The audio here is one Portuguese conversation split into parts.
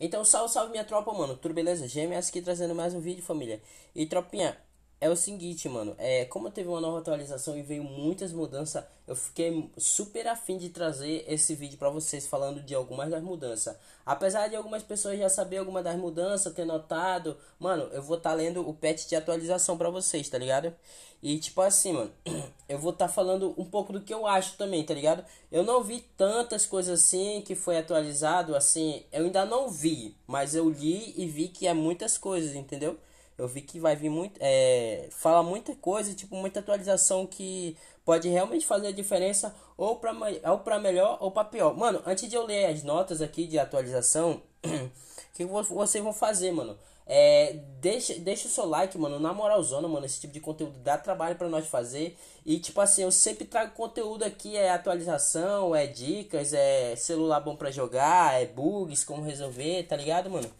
Então, salve, salve minha tropa, mano. Tudo beleza? GMS aqui trazendo mais um vídeo, família. E tropinha, é o seguinte, mano. É, como teve uma nova atualização e veio muitas mudanças, eu fiquei super afim de trazer esse vídeo para vocês falando de algumas das mudanças. Apesar de algumas pessoas já saber alguma das mudanças, ter notado, mano, eu vou estar tá lendo o patch de atualização para vocês, tá ligado? E tipo assim, mano, eu vou estar tá falando um pouco do que eu acho também, tá ligado? Eu não vi tantas coisas assim que foi atualizado, assim, eu ainda não vi, mas eu li e vi que é muitas coisas, entendeu? eu vi que vai vir muito. É, fala muita coisa, tipo, muita atualização que pode realmente fazer a diferença ou pra, ou pra melhor ou pra pior. Mano, antes de eu ler as notas aqui de atualização, o que vocês vão fazer, mano? É, deixa, deixa o seu like, mano, na moralzona, mano, esse tipo de conteúdo dá trabalho para nós fazer. E tipo assim, eu sempre trago conteúdo aqui, é atualização, é dicas, é celular bom para jogar, é bugs, como resolver, tá ligado, mano?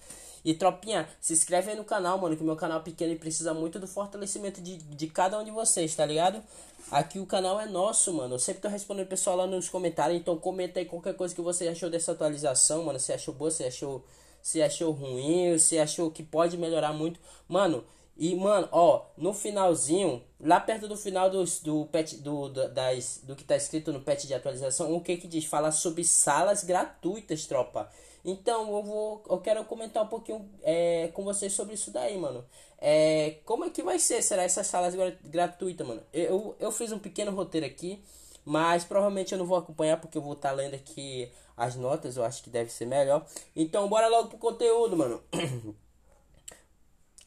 E tropinha, se inscreve aí no canal, mano, que meu canal é pequeno e precisa muito do fortalecimento de, de cada um de vocês, tá ligado? Aqui o canal é nosso, mano. Eu sempre tô respondendo o pessoal lá nos comentários, então comenta aí qualquer coisa que você achou dessa atualização, mano. Se achou boa, se achou, se achou ruim, se achou que pode melhorar muito. Mano, e, mano, ó, no finalzinho, lá perto do final dos, do, pet, do, do, das, do que tá escrito no patch de atualização, o que que diz? Fala sobre salas gratuitas, tropa. Então eu vou, eu quero comentar um pouquinho é, com vocês sobre isso daí, mano. É, como é que vai ser? Será essas salas gratuitas, mano? Eu, eu fiz um pequeno roteiro aqui, mas provavelmente eu não vou acompanhar porque eu vou estar tá lendo aqui as notas. Eu acho que deve ser melhor. Então bora logo pro conteúdo, mano.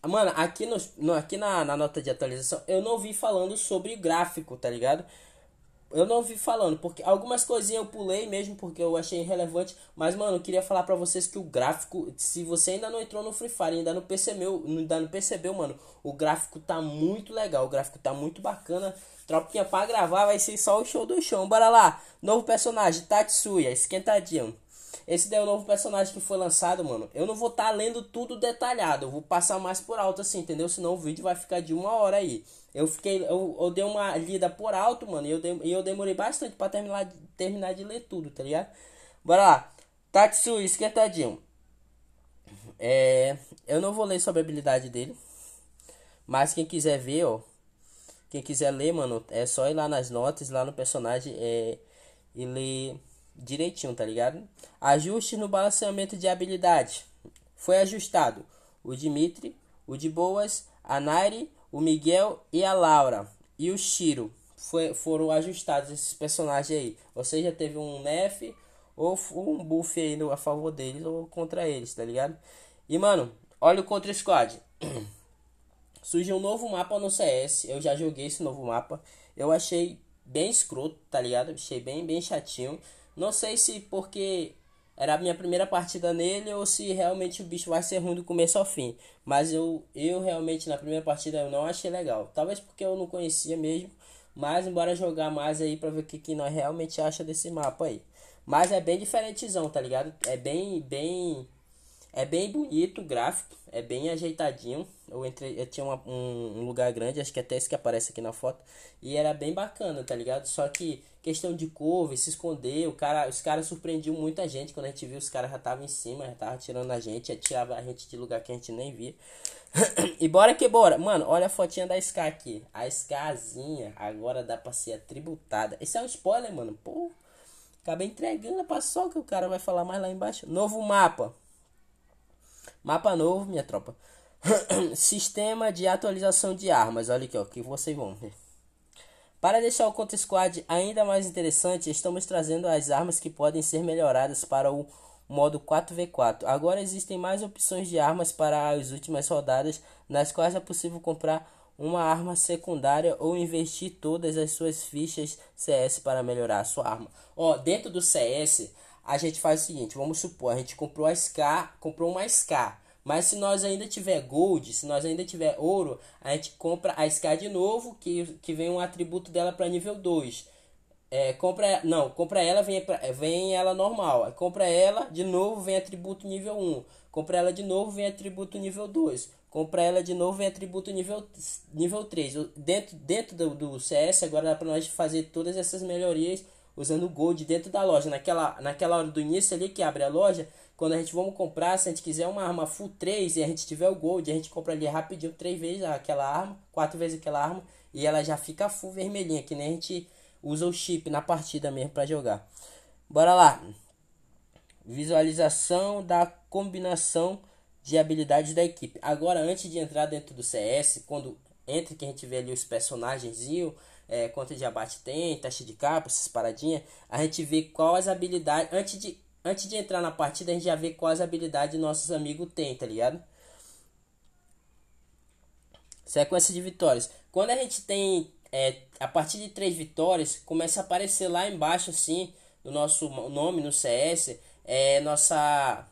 Mano, aqui, no, aqui na, na nota de atualização eu não vi falando sobre gráfico, tá ligado? eu não vi falando, porque algumas coisinhas eu pulei mesmo porque eu achei irrelevante, mas mano, eu queria falar para vocês que o gráfico, se você ainda não entrou no Free Fire, ainda não percebeu, ainda não percebeu, mano, o gráfico tá muito legal, o gráfico tá muito bacana. Tropinha para gravar vai ser só o show do chão. Bora lá. Novo personagem, Tatsuya, esquentadinho. Esse daí é o novo personagem que foi lançado, mano. Eu não vou estar tá lendo tudo detalhado. Eu vou passar mais por alto, assim, entendeu? Senão o vídeo vai ficar de uma hora aí. Eu fiquei. Eu, eu dei uma lida por alto, mano. E eu, de, eu demorei bastante pra terminar, terminar de ler tudo, tá ligado? Bora lá. Tatsui, esquentadinho. É, eu não vou ler sobre a habilidade dele. Mas quem quiser ver, ó. Quem quiser ler, mano, é só ir lá nas notas, lá no personagem. É, e ler direitinho, tá ligado? Ajuste no balanceamento de habilidade. Foi ajustado o Dimitri, o de Boas, a Nairi, o Miguel e a Laura. E o Shiro. Foi, foram ajustados esses personagens aí. Ou seja, teve um nef ou um buff aí a favor deles ou contra eles, tá ligado? E mano, olha o Contra Squad. Surgiu um novo mapa no CS. Eu já joguei esse novo mapa. Eu achei bem escroto, tá ligado? Achei bem, bem chatinho. Não sei se porque era a minha primeira partida nele ou se realmente o bicho vai ser ruim do começo ao fim. Mas eu, eu realmente na primeira partida eu não achei legal. Talvez porque eu não conhecia mesmo. Mas embora jogar mais aí pra ver o que, que nós realmente acha desse mapa aí. Mas é bem diferentezão, tá ligado? É bem, bem... É bem bonito o gráfico, é bem ajeitadinho. Eu entrei, eu tinha uma, um, um lugar grande, acho que é até esse que aparece aqui na foto. E era bem bacana, tá ligado? Só que questão de cover, se esconder, o cara, os caras surpreendiam muita gente. Quando a gente viu, os caras já estavam em cima, já estavam tirando a gente, atirava a gente de lugar que a gente nem via. e bora que bora. Mano, olha a fotinha da SK aqui. A SKzinha agora dá pra ser atributada. Esse é um spoiler, mano. Pô, acabei entregando passou que o cara vai falar mais lá embaixo. Novo mapa. Mapa novo, minha tropa. Sistema de atualização de armas. Olha aqui, ó, que vocês vão ver. Para deixar o Counter Squad ainda mais interessante, estamos trazendo as armas que podem ser melhoradas para o modo 4v4. Agora existem mais opções de armas para as últimas rodadas, nas quais é possível comprar uma arma secundária ou investir todas as suas fichas CS para melhorar a sua arma. Ó, dentro do CS, a gente faz o seguinte, vamos supor, a gente comprou a SK, comprou uma SK. Mas se nós ainda tiver gold, se nós ainda tiver ouro, a gente compra a Sky de novo, que, que vem um atributo dela para nível 2. É, compra, não, compra ela, vem, vem ela normal. Compra ela de novo, vem atributo nível 1. Compra ela de novo, vem atributo nível 2. Compra ela de novo, vem atributo nível, nível 3. Dentro, dentro do, do CS, agora dá para nós fazer todas essas melhorias usando o Gold dentro da loja. Naquela, naquela hora do início ali que abre a loja, quando a gente vamos comprar, se a gente quiser uma arma full 3 e a gente tiver o Gold, a gente compra ali rapidinho três vezes aquela arma, quatro vezes aquela arma e ela já fica full vermelhinha, que nem a gente usa o chip na partida mesmo para jogar. Bora lá. Visualização da combinação de habilidades da equipe. Agora, antes de entrar dentro do CS, quando entra que a gente vê ali os personagens, é, quanto de abate tem, taxa de capa, essas paradinhas. A gente vê quais habilidades. Antes de, antes de entrar na partida, a gente já vê quais habilidades nossos amigos têm, tá ligado? Sequência de vitórias. Quando a gente tem. É, a partir de três vitórias, começa a aparecer lá embaixo, assim, no nosso nome, no CS, é, nossa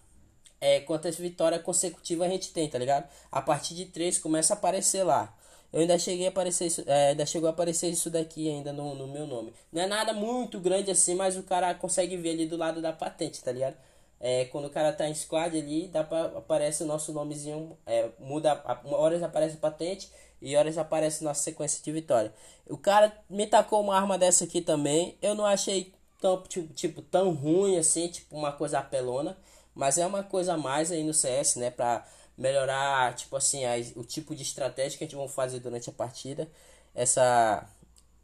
é, quantas vitórias consecutivas a gente tem, tá ligado? A partir de três começa a aparecer lá. Eu ainda cheguei a aparecer isso, é, ainda chegou a aparecer isso daqui ainda no, no, meu nome. Não é nada muito grande assim, mas o cara consegue ver ali do lado da patente, tá ligado? É, quando o cara tá em squad ali, dá pra, aparece o nosso nomezinho, é, muda, horas aparece a patente e horas aparece nossa sequência de vitória. O cara me tacou uma arma dessa aqui também, eu não achei tão, tipo, tipo tão ruim assim, tipo uma coisa apelona, mas é uma coisa a mais aí no CS, né, pra melhorar, tipo assim, as, o tipo de estratégia que a gente vai fazer durante a partida, essa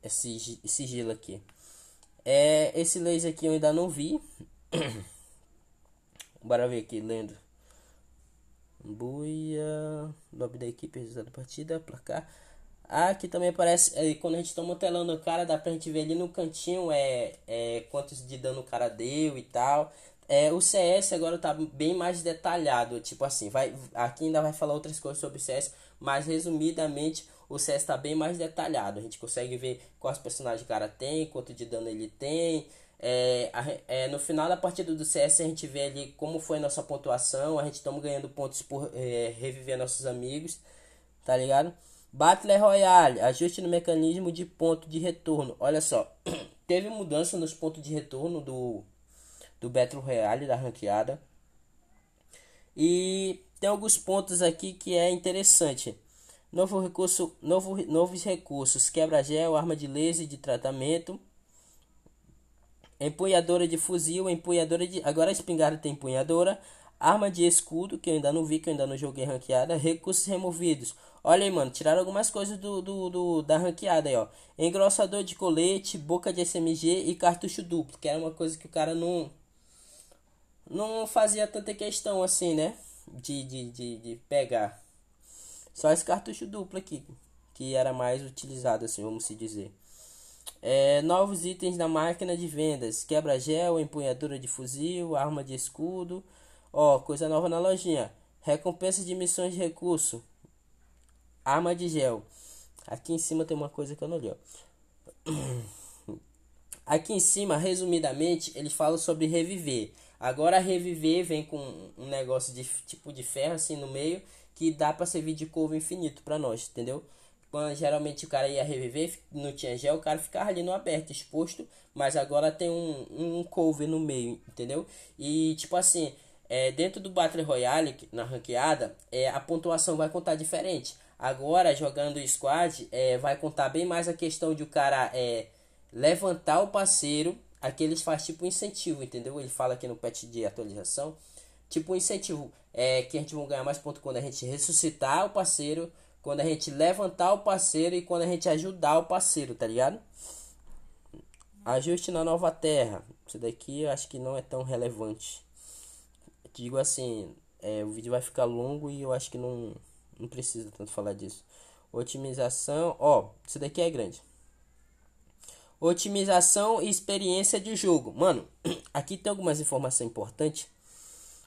esse sigilo aqui. É, esse laser aqui eu ainda não vi. Bora ver aqui, lendo. Buia, nome da equipe, resultado da partida, placar. Ah, aqui também aparece, é, quando a gente toma tá o cara, dá pra gente ver ali no cantinho é, é quantos de dano o cara deu e tal. É, o CS agora tá bem mais detalhado, tipo assim, vai, aqui ainda vai falar outras coisas sobre o CS, mas resumidamente o CS tá bem mais detalhado. A gente consegue ver quais personagens o cara tem, quanto de dano ele tem. É, é, no final da partida do CS a gente vê ali como foi nossa pontuação, a gente estamos ganhando pontos por é, reviver nossos amigos, tá ligado? Battle Royale, ajuste no mecanismo de ponto de retorno. Olha só, teve mudança nos pontos de retorno do do Battle Royale, da ranqueada. E tem alguns pontos aqui que é interessante. Novo recurso, novo, novos recursos, quebra-gel, arma de laser de tratamento, empunhadora de fuzil, empunhadora de... Agora a espingarda tem empunhadora, arma de escudo, que eu ainda não vi, que eu ainda não joguei ranqueada, recursos removidos. Olha aí, mano, tiraram algumas coisas do, do, do, da ranqueada aí, ó. Engrossador de colete, boca de SMG e cartucho duplo, que era uma coisa que o cara não não fazia tanta questão assim, né? De, de, de, de pegar. Só esse cartucho duplo aqui, que era mais utilizado, assim, vamos se dizer. É, novos itens na máquina de vendas: quebra-gel, empunhadura de fuzil, arma de escudo. Ó, coisa nova na lojinha: recompensa de missões de recurso, arma de gel. Aqui em cima tem uma coisa que eu não li. Ó. Aqui em cima, resumidamente, ele fala sobre reviver. Agora Reviver vem com um negócio de tipo de ferro assim no meio que dá para servir de couve infinito para nós, entendeu? Quando geralmente o cara ia reviver, não tinha gel, o cara ficava ali no aberto, exposto, mas agora tem um, um cover no meio, entendeu? E tipo assim, é, dentro do Battle Royale, na ranqueada, é, a pontuação vai contar diferente. Agora, jogando squad, é, vai contar bem mais a questão de o cara é, levantar o parceiro Aqui eles fazem tipo um incentivo, entendeu? Ele fala aqui no patch de atualização, tipo um incentivo, é que a gente vai ganhar mais ponto quando a gente ressuscitar o parceiro, quando a gente levantar o parceiro e quando a gente ajudar o parceiro, tá ligado? Ajuste na nova terra. Isso daqui eu acho que não é tão relevante. Digo assim, é, o vídeo vai ficar longo e eu acho que não, não precisa tanto falar disso. Otimização, ó, isso daqui é grande. Otimização e experiência de jogo. Mano, aqui tem algumas informações importantes.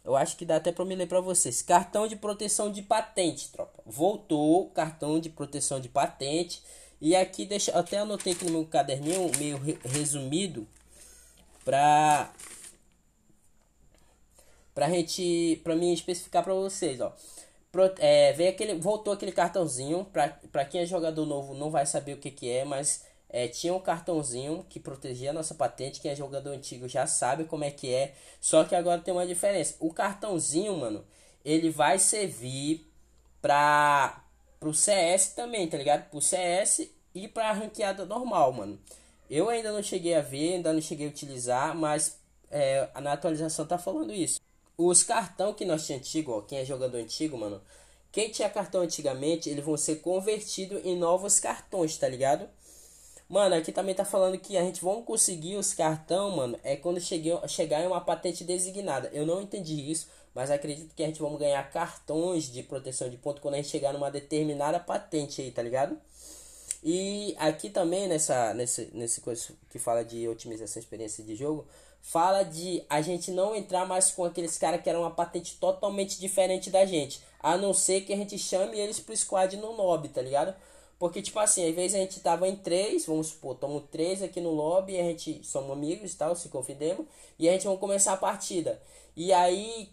Eu acho que dá até para me ler para vocês. Cartão de proteção de patente, tropa. Voltou cartão de proteção de patente. E aqui deixa, até anotei aqui no meu caderninho meio resumido para para gente, para mim especificar para vocês, ó. Pro, é, aquele, voltou aquele cartãozinho para quem é jogador novo não vai saber o que que é, mas é, tinha um cartãozinho que protegia a nossa patente. Quem é jogador antigo já sabe como é que é. Só que agora tem uma diferença. O cartãozinho, mano, ele vai servir pra, pro CS também, tá ligado? Pro CS e pra ranqueada normal, mano. Eu ainda não cheguei a ver, ainda não cheguei a utilizar, mas é, na atualização tá falando isso. Os cartão que nós tinha antigo, ó, quem é jogador antigo, mano, quem tinha cartão antigamente, eles vão ser convertidos em novos cartões, tá ligado? Mano, aqui também tá falando que a gente vão conseguir os cartão, mano, é quando cheguei, chegar em uma patente designada. Eu não entendi isso, mas acredito que a gente vamos ganhar cartões de proteção de ponto quando a gente chegar numa determinada patente aí, tá ligado? E aqui também nessa nesse nesse coisa que fala de otimização experiência de jogo, fala de a gente não entrar mais com aqueles caras que eram uma patente totalmente diferente da gente, a não ser que a gente chame eles pro squad no nob, tá ligado? Porque, tipo assim, às vezes a gente tava em três, vamos supor, tomo três aqui no lobby, a gente somos amigos e tal, se confidemos, e a gente vamos começar a partida. E aí,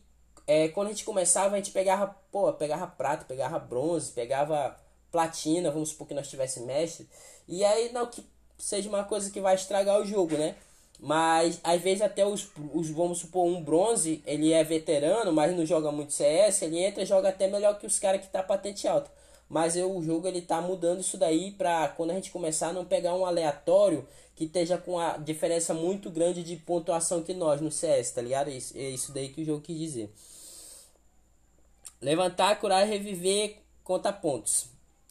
é, quando a gente começava, a gente pegava, pô, pegava prata, pegava bronze, pegava platina, vamos supor que nós tivesse mestre. E aí, não que seja uma coisa que vai estragar o jogo, né? Mas às vezes até os, os vamos supor, um bronze, ele é veterano, mas não joga muito CS, ele entra e joga até melhor que os caras que tá patente alta mas eu, o jogo ele tá mudando isso daí para quando a gente começar a não pegar um aleatório que esteja com a diferença muito grande de pontuação que nós no CS, tá ligado? É isso daí que o jogo quis dizer. Levantar, curar, reviver, conta pontos.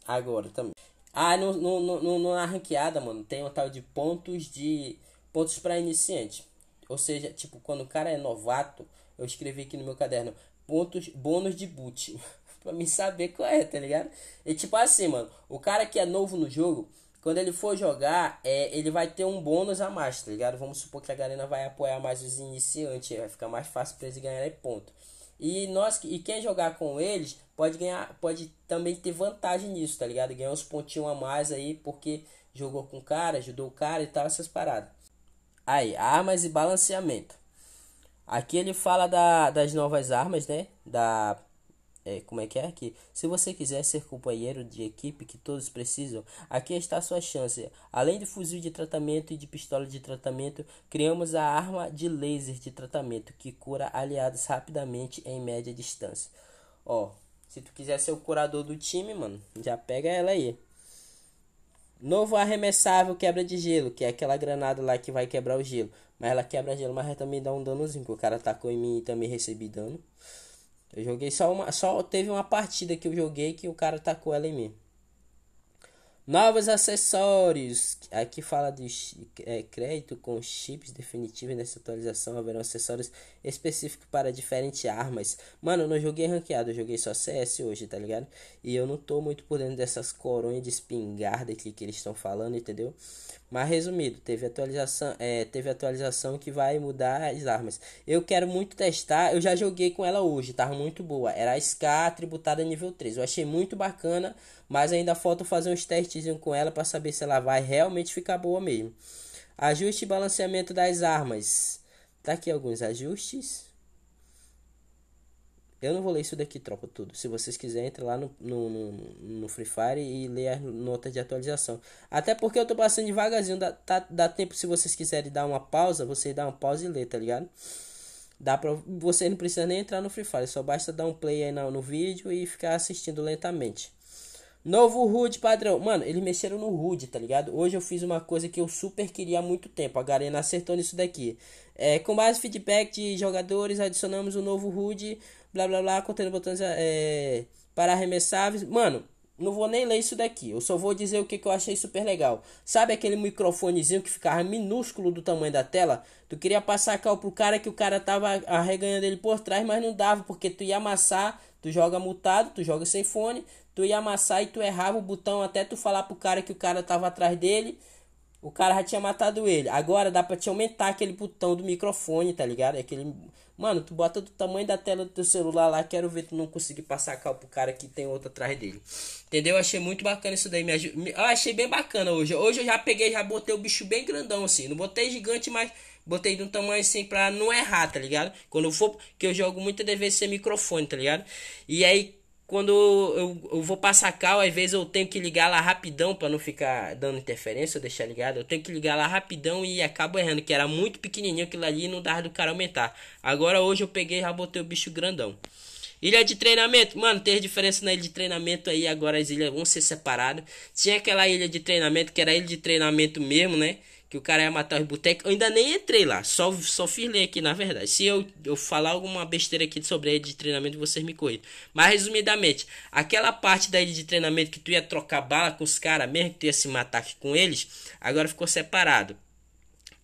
Agora também. Ah, no, no, no, na ranqueada, mano, tem um tal de pontos de. Pontos para iniciante. Ou seja, tipo, quando o cara é novato, eu escrevi aqui no meu caderno, pontos, bônus de boot. pra mim saber qual é, tá ligado? E tipo assim, mano, o cara que é novo no jogo, quando ele for jogar, é, ele vai ter um bônus a mais, tá ligado? Vamos supor que a galera vai apoiar mais os iniciantes, vai ficar mais fácil pra eles ganharem ponto. E nós e quem jogar com eles pode ganhar, pode também ter vantagem nisso, tá ligado? Ganhar uns pontinhos a mais aí porque jogou com o cara, ajudou o cara e tal essas paradas. Aí, armas e balanceamento. Aqui ele fala da, das novas armas, né? Da é, como é que é aqui? Se você quiser ser companheiro de equipe que todos precisam, aqui está a sua chance. Além do fuzil de tratamento e de pistola de tratamento, criamos a arma de laser de tratamento que cura aliados rapidamente em média distância. Ó, se tu quiser ser o curador do time, mano, já pega ela aí. Novo arremessável quebra de gelo, que é aquela granada lá que vai quebrar o gelo. Mas ela quebra gelo, mas também dá um danozinho. Que o cara atacou em mim e também recebi dano. Eu joguei só uma. Só teve uma partida que eu joguei que o cara tacou ela em mim. Novos acessórios. Aqui fala de é, crédito com chips definitivos nessa atualização. Haverão acessórios específicos para diferentes armas. Mano, eu não joguei ranqueado, eu joguei só CS hoje, tá ligado? E eu não tô muito por dentro dessas coronhas de espingarda que, que eles estão falando, entendeu? Mas resumido, teve atualização, é, teve atualização que vai mudar as armas. Eu quero muito testar, eu já joguei com ela hoje, tava muito boa. Era a SK tributada nível 3. Eu achei muito bacana, mas ainda falta fazer uns testes com ela para saber se ela vai realmente ficar boa mesmo. Ajuste e balanceamento das armas. Tá aqui alguns ajustes. Eu não vou ler isso daqui, tropa, tudo. Se vocês quiserem, entre lá no, no, no, no Free Fire e ler as notas de atualização. Até porque eu tô passando devagarzinho, dá, tá, dá tempo se vocês quiserem dar uma pausa, vocês dá uma pausa e lê, tá ligado? Dá pra, você não precisa nem entrar no Free Fire, só basta dar um play aí no, no vídeo e ficar assistindo lentamente. Novo HUD padrão. Mano, eles mexeram no HUD, tá ligado? Hoje eu fiz uma coisa que eu super queria há muito tempo. A Garena acertou nisso daqui. É, com base feedback de jogadores, adicionamos o um novo HUD blá blá blá, contendo botões é, para arremessáveis. Mano, não vou nem ler isso daqui. Eu só vou dizer o que, que eu achei super legal. Sabe aquele microfonezinho que ficava minúsculo do tamanho da tela? Tu queria passar cal pro cara que o cara tava arreganhando ele por trás, mas não dava, porque tu ia amassar, tu joga mutado, tu joga sem fone, tu ia amassar e tu errava o botão até tu falar pro cara que o cara tava atrás dele. O cara já tinha matado ele. Agora dá pra te aumentar aquele botão do microfone, tá ligado? Aquele. É mano, tu bota do tamanho da tela do teu celular lá. Quero ver tu não conseguir passar a para pro cara que tem outro atrás dele. Entendeu? Achei muito bacana isso daí. Me aj... Me... Eu achei bem bacana hoje. Hoje eu já peguei, já botei o bicho bem grandão assim. Não botei gigante, mas botei de um tamanho assim pra não errar, tá ligado? Quando eu for. Que eu jogo muitas vezes sem microfone, tá ligado? E aí quando eu, eu vou passar cal, às vezes eu tenho que ligar lá rapidão para não ficar dando interferência, deixar ligado. Eu tenho que ligar lá rapidão e acabo errando, que era muito pequenininho aquilo ali e não dava do cara aumentar. Agora hoje eu peguei e já botei o bicho grandão. Ilha de treinamento, mano, tem diferença na ilha de treinamento aí, agora as ilhas vão ser separadas. Tinha aquela ilha de treinamento que era ilha de treinamento mesmo, né? que o cara ia matar os botecos. Eu ainda nem entrei lá, só, só fiz ler aqui, na verdade. Se eu, eu falar alguma besteira aqui sobre a rede de treinamento, vocês me corrigem. Mas, resumidamente, aquela parte da rede de treinamento que tu ia trocar bala com os caras mesmo, que tu ia se matar aqui com eles, agora ficou separado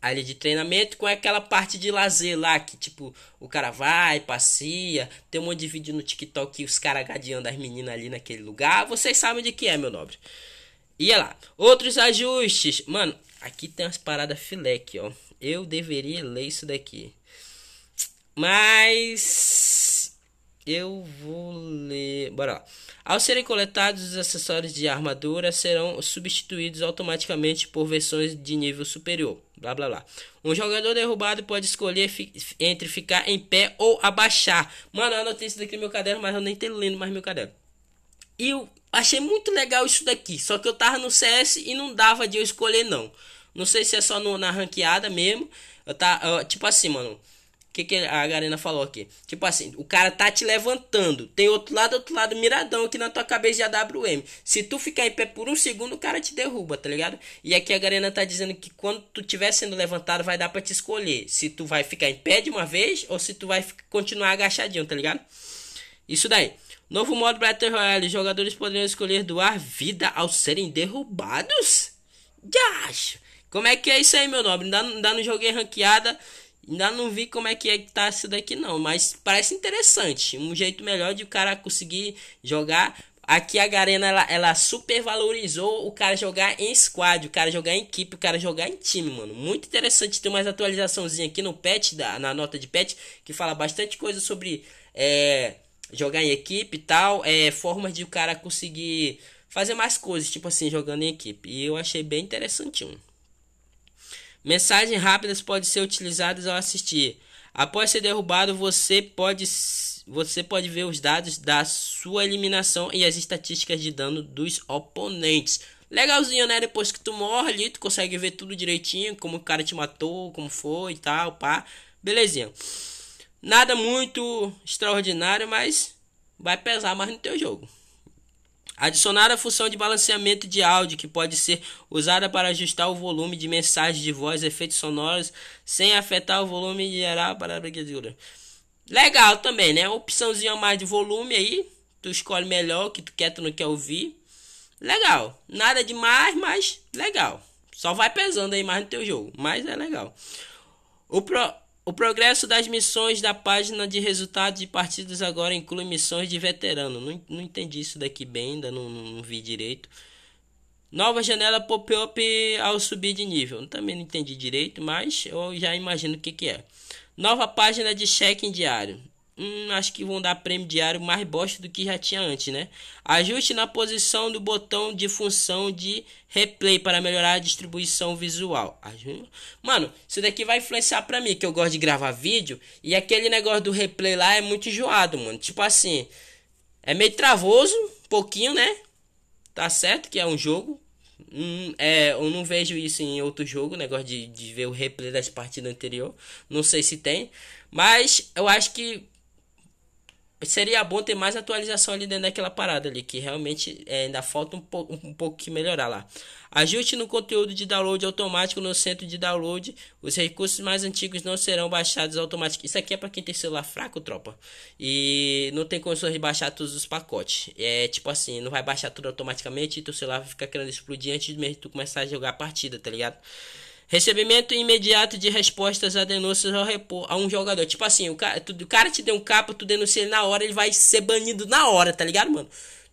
a ilha de treinamento com aquela parte de lazer lá que tipo o cara vai, passeia, tem um monte de vídeo no TikTok os caras gadeando as meninas ali naquele lugar. Vocês sabem de que é, meu nobre. Ia lá. Outros ajustes. Mano, Aqui tem umas paradas filé aqui, ó. Eu deveria ler isso daqui. Mas. Eu vou ler. Bora lá. Ao serem coletados, os acessórios de armadura serão substituídos automaticamente por versões de nível superior. Blá blá blá. Um jogador derrubado pode escolher fi entre ficar em pé ou abaixar. Mano, eu anotei isso daqui no meu caderno, mas eu nem tô lendo mais meu caderno. E eu achei muito legal isso daqui. Só que eu tava no CS e não dava de eu escolher, não. Não sei se é só no, na ranqueada mesmo. Eu tá, eu, tipo assim, mano. O que, que a Garena falou aqui? Tipo assim, o cara tá te levantando. Tem outro lado, outro lado, miradão aqui na tua cabeça de AWM. Se tu ficar em pé por um segundo, o cara te derruba, tá ligado? E aqui a Garena tá dizendo que quando tu tiver sendo levantado, vai dar para te escolher. Se tu vai ficar em pé de uma vez ou se tu vai continuar agachadinho, tá ligado? Isso daí. Novo modo Battle Royale: jogadores poderão escolher doar vida ao serem derrubados? Já acho. Como é que é isso aí, meu nobre? Ainda, ainda não joguei ranqueada, ainda não vi como é que, é que tá isso daqui, não. Mas parece interessante. Um jeito melhor de o cara conseguir jogar Aqui a Garena ela, ela supervalorizou o cara jogar em squad, o cara jogar em equipe, o cara jogar em time, mano. Muito interessante. Tem umas atualizaçãozinha aqui no patch, da, na nota de patch, que fala bastante coisa sobre é, jogar em equipe e tal, é, formas de o cara conseguir fazer mais coisas, tipo assim, jogando em equipe. E eu achei bem interessantinho. Mensagens rápidas podem ser utilizadas ao assistir. Após ser derrubado, você pode, você pode ver os dados da sua eliminação e as estatísticas de dano dos oponentes. Legalzinho, né? Depois que tu morre ali, tu consegue ver tudo direitinho, como o cara te matou, como foi e tal, pá. Belezinha. Nada muito extraordinário, mas vai pesar mais no teu jogo. Adicionar a função de balanceamento de áudio, que pode ser usada para ajustar o volume de mensagens de voz, efeitos sonoros, sem afetar o volume geral para a brincadeira. Legal também, né? Opçãozinha mais de volume aí. Tu escolhe melhor o que tu quer, tu não quer ouvir. Legal. Nada demais, mas legal. Só vai pesando aí mais no teu jogo, mas é legal. O, pro, o progresso das missões da página de resultados de partidos agora inclui missões de veterano. Não, não entendi isso daqui bem, ainda não, não, não vi direito. Nova janela pop-up ao subir de nível. Também não entendi direito, mas eu já imagino o que, que é. Nova página de check-in diário hum, acho que vão dar prêmio diário mais bosta do que já tinha antes, né? Ajuste na posição do botão de função de replay para melhorar a distribuição visual. Mano, isso daqui vai influenciar pra mim, que eu gosto de gravar vídeo. E aquele negócio do replay lá é muito enjoado, mano. Tipo assim, é meio travoso, pouquinho, né? Tá certo que é um jogo, Hum, é, eu não vejo isso em outro jogo, negócio de, de ver o replay das partidas anterior. Não sei se tem. Mas eu acho que seria bom ter mais atualização ali dentro daquela parada ali, que realmente é, ainda falta um, pouco um pouco que melhorar lá. Ajuste no conteúdo de download automático no centro de download. Os recursos mais antigos não serão baixados automaticamente. Isso aqui é para quem tem celular fraco, tropa. E não tem condições de baixar todos os pacotes. É tipo assim, não vai baixar tudo automaticamente e teu celular vai ficar querendo explodir antes mesmo de tu começar a jogar a partida, tá ligado? Recebimento imediato de respostas a denúncias ao repor, a um jogador. Tipo assim, o cara, tu, o cara te deu um capa, tu denuncia ele na hora, ele vai ser banido na hora, tá ligado, mano?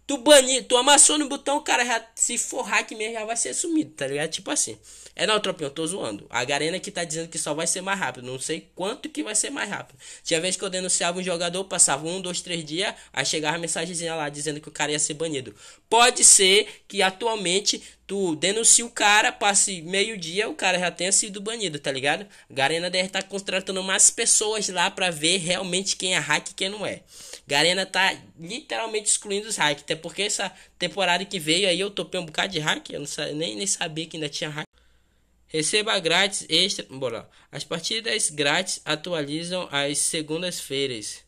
Tu bani, tu amassou no botão, o cara já se forrar que mesmo já vai ser sumido, tá ligado? Tipo assim. É não, tropinho, eu tô zoando. A Garena que tá dizendo que só vai ser mais rápido. Não sei quanto que vai ser mais rápido. Tinha vez que eu denunciava um jogador, passava um, dois, três dias, aí chegava a mensagenzinha lá dizendo que o cara ia ser banido. Pode ser que atualmente Tu denuncia o cara, passe meio-dia, o cara já tenha sido banido, tá ligado? Garena deve estar tá contratando mais pessoas lá para ver realmente quem é hack e quem não é. Garena tá literalmente excluindo os hacks até porque essa temporada que veio aí eu topei um bocado de hack, eu sabia, nem, nem sabia que ainda tinha hack. Receba grátis extra. Bora. As partidas grátis atualizam às segundas-feiras.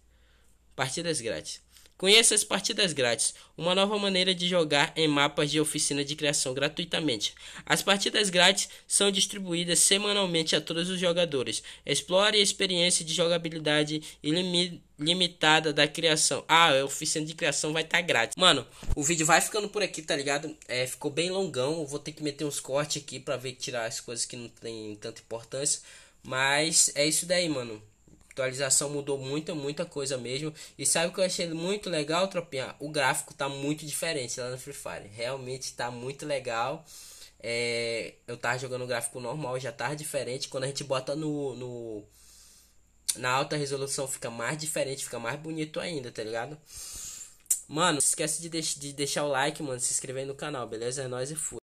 Partidas grátis. Conheça as partidas grátis, uma nova maneira de jogar em mapas de oficina de criação gratuitamente. As partidas grátis são distribuídas semanalmente a todos os jogadores. Explore a experiência de jogabilidade ilimitada da criação. Ah, a oficina de criação vai estar tá grátis. Mano, o vídeo vai ficando por aqui, tá ligado? É, ficou bem longão, vou ter que meter uns cortes aqui para ver tirar as coisas que não tem tanta importância. Mas é isso daí, mano atualização mudou muita, muita coisa mesmo. E sabe o que eu achei muito legal, tropinha? O gráfico tá muito diferente lá no Free Fire. Realmente tá muito legal. É, eu tava jogando o gráfico normal, já tava diferente. Quando a gente bota no, no na alta resolução fica mais diferente, fica mais bonito ainda, tá ligado? Mano, esquece de, de, de deixar o like, mano, se inscrever no canal, beleza? É nóis e fui.